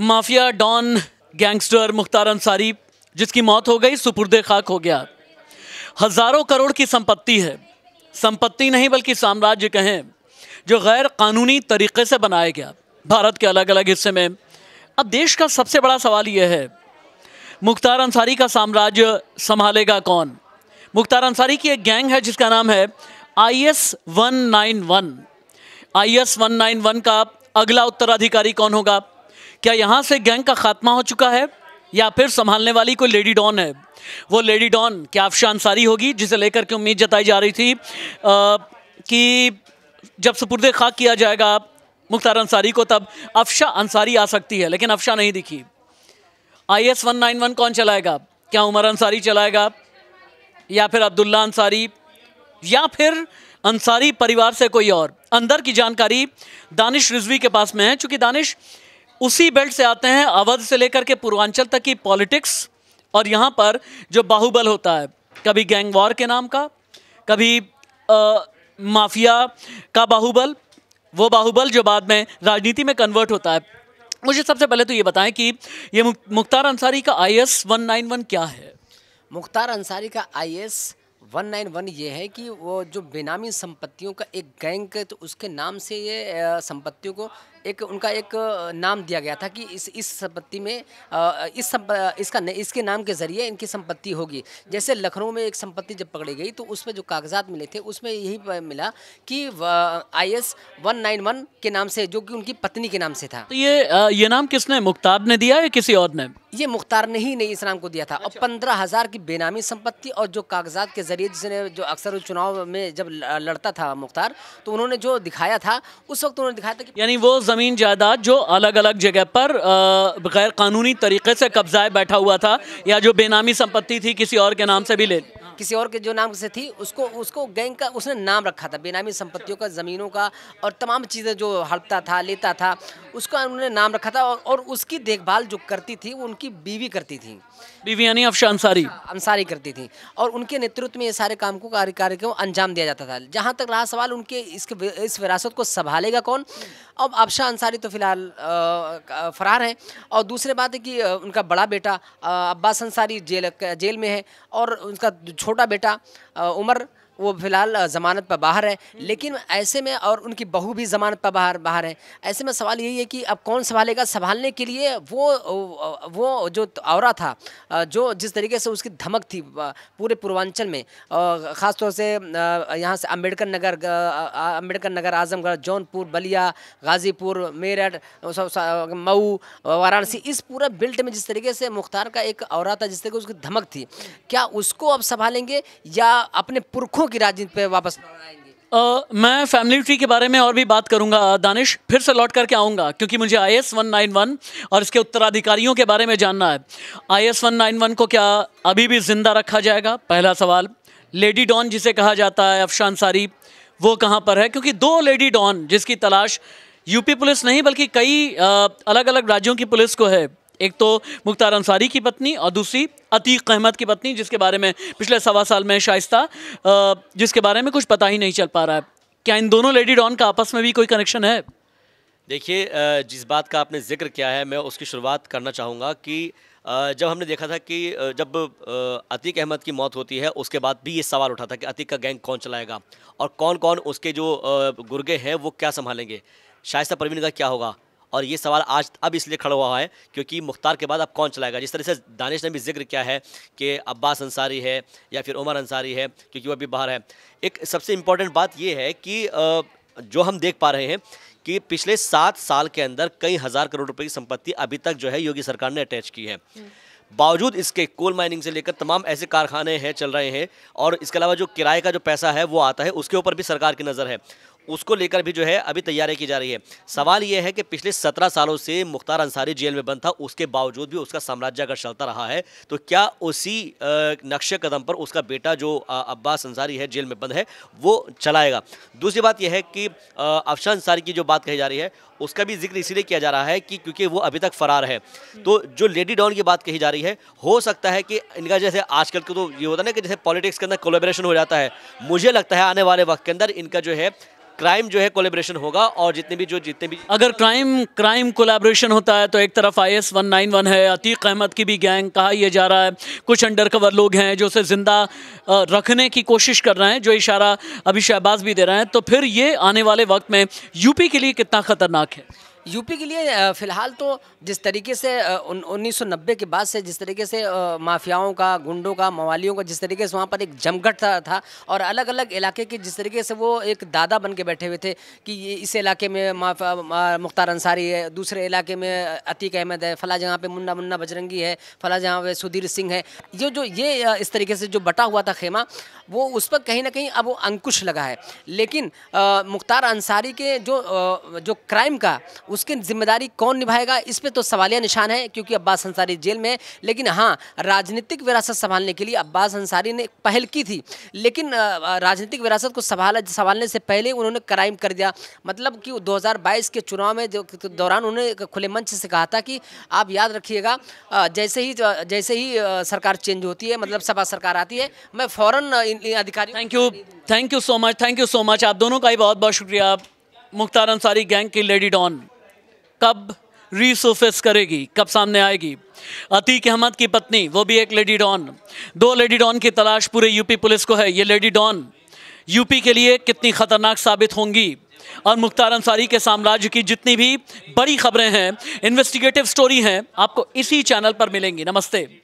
Mafia don gangster Mukhtar Ansari जिसकी मौत हो गई सुपुर्द खाक हो गया हजारों करोड़ की संपत्ति है संपत्ति नहीं बल्कि साम्राज्य कहें जो गैर कानूनी तरीके से बनाया गया भारत के अलग अलग हिस्से में अब देश का सबसे बड़ा सवाल यह है मुख्तार अंसारी का साम्राज्य संभालेगा कौन मुख्तार अंसारी की एक गैंग है जिसका नाम है I S one nine one I S one nine one का अगला उत्तराधिकारी कौन होगा क्या यहाँ से गैंग का खात्मा हो चुका है या फिर संभालने वाली कोई लेडी डॉन है वो लेडी डॉन क्या अफशा अंसारी होगी जिसे लेकर के उम्मीद जताई जा रही थी आ, कि जब सुपुर्द खाक किया जाएगा मुख्तार अंसारी को तब अफशा अंसारी आ सकती है लेकिन अफशा नहीं दिखी I S one nine one कौन चलाएगा क्या उमर अंसारी चलाएगा या फिर अब्दुल्ला अंसारी या फिर अंसारी परिवार से कोई और अंदर की जानकारी दानिश रिजवी के पास में है चूंकि दानिश उसी बेल्ट से आते हैं अवध से लेकर के पूर्वांचल तक की पॉलिटिक्स और यहाँ पर जो बाहुबल होता है कभी गैंग वॉर के नाम का कभी आ, माफिया का बाहुबल वो बाहुबल जो बाद में राजनीति में कन्वर्ट होता है मुझे सबसे पहले तो ये बताएं कि ये मुख्तार अंसारी का I S one nine one क्या है मुख्तार अंसारी का आई एस वन नाइन वन ये है कि वो जो बेनामी संपत्तियों का एक गैंग तो उसके नाम से ये संपत्तियों को एक उनका एक नाम दिया गया था कि इस इस संपत्ति में इस संप, इसका इसके नाम के ज़रिए इनकी संपत्ति होगी जैसे लखनऊ में एक संपत्ति जब पकड़ी गई तो उसमें जो कागजात मिले थे उसमें यही मिला कि I S one nine one के नाम से जो कि उनकी पत्नी के नाम से था तो ये ये नाम किसने मुख्तार ने दिया या किसी और ने ये मुख्तार ने ही नहीं इस नाम को दिया था अच्छा। और पंद्रह हज़ार की बेनामी संपत्ति और जो कागजात के ज़रिए जिसने जो अक्सर चुनाव में जब लड़ता था मुख्तार तो उन्होंने जो दिखाया था उस वक्त उन्होंने दिखाया था कि यानी वो ज़मीन जायदाद जो अलग अलग जगह पर गैर कानूनी तरीके से कब्जाए बैठा हुआ था या जो बेनामी संपत्ति थी किसी और के नाम से भी ले किसी और के जो नाम से थी उसको उसको गैंग का उसने नाम रखा था बेनामी संपत्तियों का ज़मीनों का और तमाम चीज़ें जो हड़पता था लेता था उसका उन्होंने नाम रखा था और, और उसकी देखभाल जो करती थी वो उनकी बीवी करती थी बीवी यानी अफशा अंसारी हाँ, अंसारी करती थी और उनके नेतृत्व में ये सारे काम को कार्य कार्य को अंजाम दिया जाता था जहाँ तक रहा सवाल उनके इसके इस विरासत को संभालेगा कौन अब अफशा अंसारी तो फिलहाल फरार हैं और दूसरी बात है कि उनका बड़ा बेटा अब्बास अंसारी जेल जेल में है और उनका छोटा छोटा बेटा उमर वो फिलहाल ज़मानत पर बाहर है लेकिन ऐसे में और उनकी बहू भी ज़मानत पर बाहर बाहर है ऐसे में सवाल यही है कि अब कौन संभालेगा संभालने के लिए वो वो जो और था जो जिस तरीके से उसकी धमक थी पूरे पूर्वांचल में ख़ासतौर से यहाँ से अम्बेडकर नगर अम्बेडकर नगर आजमगढ़ जौनपुर बलिया गाज़ीपुर मेरठ मऊ वाराणसी इस पूरा बिल्ट में जिस तरीके से मुख्तार का एक और था जिस तरीके उसकी धमक थी क्या उसको अब संभालेंगे या अपने पुरखों लाखों की राजनीति पे वापस Uh, मैं फैमिली ट्री के बारे में और भी बात करूंगा दानिश फिर से लौट करके आऊंगा क्योंकि मुझे I S one nine one और इसके उत्तराधिकारियों के बारे में जानना है I S one nine one को क्या अभी भी जिंदा रखा जाएगा पहला सवाल लेडी डॉन जिसे कहा जाता है अफशान सारी वो कहाँ पर है क्योंकि दो लेडी डॉन जिसकी तलाश यूपी पुलिस नहीं बल्कि कई अलग अलग राज्यों की पुलिस को है एक तो मुख्तार अंसारी की पत्नी और दूसरी अतीक अहमद की पत्नी जिसके बारे में पिछले सवा साल में शाइस्ता जिसके बारे में कुछ पता ही नहीं चल पा रहा है क्या इन दोनों लेडी डॉन का आपस में भी कोई कनेक्शन है देखिए जिस बात का आपने जिक्र किया है मैं उसकी शुरुआत करना चाहूँगा कि जब हमने देखा था कि जब अतीक अहमद की मौत होती है उसके बाद भी ये सवाल उठा था कि अतीक का गैंग कौन चलाएगा और कौन कौन उसके जो गुर्गे हैं वो क्या संभालेंगे शाइस्ता परवीन का क्या होगा और ये सवाल आज अब इसलिए खड़ा हुआ है क्योंकि मुख्तार के बाद अब कौन चलाएगा जिस तरह से दानिश ने भी जिक्र किया है कि अब्बास अंसारी है या फिर उमर अंसारी है क्योंकि वह अभी बाहर है एक सबसे इम्पोर्टेंट बात यह है कि जो हम देख पा रहे हैं कि पिछले सात साल के अंदर कई हज़ार करोड़ रुपये की संपत्ति अभी तक जो है योगी सरकार ने अटैच की है हम्म। बावजूद इसके कोल माइनिंग से लेकर तमाम ऐसे कारखाने हैं चल रहे हैं और इसके अलावा जो किराए का जो पैसा है वो आता है उसके ऊपर भी सरकार की नज़र है उसको लेकर भी जो है अभी तैयारी की जा रही है सवाल यह है कि पिछले सत्रह सालों से मुख्तार अंसारी जेल में बंद था उसके बावजूद भी उसका साम्राज्य अगर चलता रहा है तो क्या उसी नक्शे कदम पर उसका बेटा जो अब्बास अंसारी है जेल में बंद है वो चलाएगा दूसरी बात यह है कि अफशा अंसारी की जो बात कही जा रही है उसका भी जिक्र इसीलिए किया जा रहा है कि क्योंकि वो अभी तक फरार है हम्म। तो जो लेडी डॉन की बात कही जा रही है हो सकता है कि इनका जैसे आजकल के तो ये होता है ना कि जैसे पॉलिटिक्स के अंदर कोलेबरेशन हो जाता है मुझे लगता है आने वाले वक्त के अंदर इनका जो है क्राइम जो है कोलेब्रेशन होगा और जितने भी जो जितने भी अगर क्राइम क्राइम कोलेब्रेशन होता है तो एक तरफ I S one nine one है अतीक अहमद की भी गैंग कहा यह जा रहा है कुछ अंडर कवर लोग हैं जो उसे ज़िंदा रखने की कोशिश कर रहे हैं जो इशारा अभी शहबाज भी दे रहे हैं तो फिर ये आने वाले वक्त में यूपी के लिए कितना ख़तरनाक है यूपी के लिए फिलहाल तो जिस तरीके से उन्नीस सौ नब्बे के बाद से जिस तरीके से माफियाओं का गुंडों का मवालियों का जिस तरीके से वहाँ पर एक जमघट था, था और अलग अलग इलाके के जिस तरीके से वो एक दादा बन के बैठे हुए थे कि इस इलाके में मुख्तार अंसारी है दूसरे इलाके में अतीक अहमद है फला जगह पर मुन्ना मुन्ना बजरंगी है फला जहाँ पे सुधीर सिंह है ये जो ये इस तरीके से जो बटा हुआ था खेमा वो उस पर कहीं ना कहीं अब अंकुश लगा है लेकिन मुख्तार अंसारी के जो जो क्राइम का उसकी जिम्मेदारी कौन निभाएगा इस पर तो सवालिया निशान है क्योंकि अब्बास अंसारी जेल में लेकिन हाँ राजनीतिक विरासत संभालने के लिए अब्बास अंसारी ने पहल की थी लेकिन राजनीतिक विरासत को संभाल संभालने से पहले उन्होंने क्राइम कर दिया मतलब कि 2022 के चुनाव में दौरान उन्होंने खुले मंच से कहा था कि आप याद रखिएगा जैसे ही जैसे ही सरकार चेंज होती है मतलब सपा सरकार आती है मैं फ़ौरन अधिकारी thank you thank you so much thank you so much आप दोनों का ही बहुत बहुत शुक्रिया मुख्तार अंसारी गैंग की लेडी डॉन कब रीसोफेस करेगी कब सामने आएगी अतीक अहमद की पत्नी वो भी एक लेडी डॉन दो लेडी डॉन की तलाश पूरे यूपी पुलिस को है ये लेडी डॉन यूपी के लिए कितनी खतरनाक साबित होंगी और मुख्तार अंसारी के साम्राज्य की जितनी भी बड़ी खबरें हैं इन्वेस्टिगेटिव स्टोरी हैं आपको इसी चैनल पर मिलेंगी नमस्ते